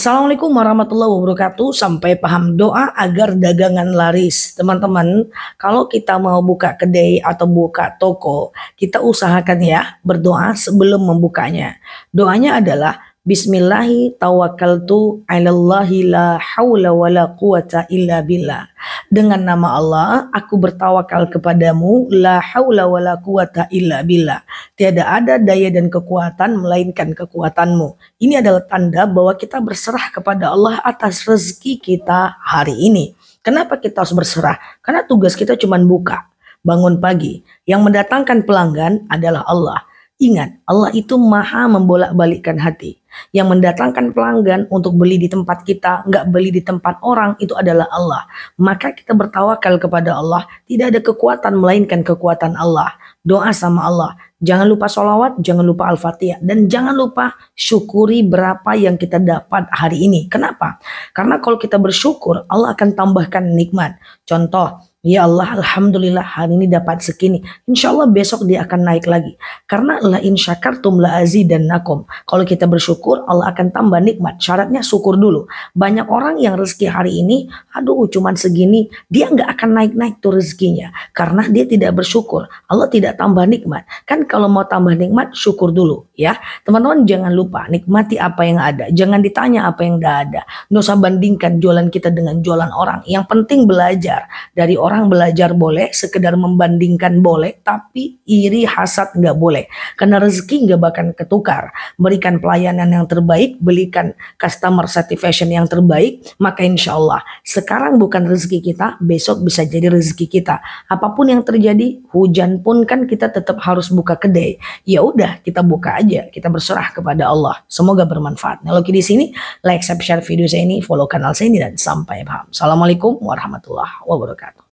Assalamualaikum warahmatullahi wabarakatuh. Sampai paham doa agar dagangan laris. Teman-teman, kalau kita mau buka kedai atau buka toko, kita usahakan ya berdoa sebelum membukanya. Doanya adalah Bismillahi tawakkaltu 'alallahi la haula wala quwata illa billah. Dengan nama Allah aku bertawakal kepadamu la haula wala quwata illa billah. Tiada ada daya dan kekuatan melainkan kekuatanmu. Ini adalah tanda bahwa kita berserah kepada Allah atas rezeki kita hari ini. Kenapa kita harus berserah? Karena tugas kita cuma buka, bangun pagi. Yang mendatangkan pelanggan adalah Allah. Ingat, Allah itu maha membolak-balikkan hati. Yang mendatangkan pelanggan untuk beli di tempat kita, nggak beli di tempat orang, itu adalah Allah. Maka kita bertawakal kepada Allah. Tidak ada kekuatan, melainkan kekuatan Allah. Doa sama Allah. Jangan lupa sholawat, jangan lupa Al-Fatihah. Dan jangan lupa syukuri berapa yang kita dapat hari ini. Kenapa? Karena kalau kita bersyukur, Allah akan tambahkan nikmat. Contoh, Ya Allah, Alhamdulillah hari ini dapat segini. Insya Allah besok dia akan naik lagi. Karena la insyakartum la azi dan nakom. Kalau kita bersyukur, Allah akan tambah nikmat. Syaratnya syukur dulu. Banyak orang yang rezeki hari ini, aduh cuman segini, dia nggak akan naik-naik tuh rezekinya. Karena dia tidak bersyukur. Allah tidak tambah nikmat. Kan kalau mau tambah nikmat, syukur dulu ya. Teman-teman jangan lupa, nikmati apa yang ada. Jangan ditanya apa yang nggak ada. Nggak bandingkan jualan kita dengan jualan orang. Yang penting belajar dari orang orang belajar boleh, sekedar membandingkan boleh, tapi iri hasad nggak boleh. Karena rezeki nggak bakal ketukar. Berikan pelayanan yang terbaik, belikan customer satisfaction yang terbaik, maka insya Allah sekarang bukan rezeki kita, besok bisa jadi rezeki kita. Apapun yang terjadi, hujan pun kan kita tetap harus buka kedai. Ya udah, kita buka aja, kita berserah kepada Allah. Semoga bermanfaat. Nah, di sini like, subscribe video saya ini, follow kanal saya ini dan sampai paham. Assalamualaikum warahmatullahi wabarakatuh.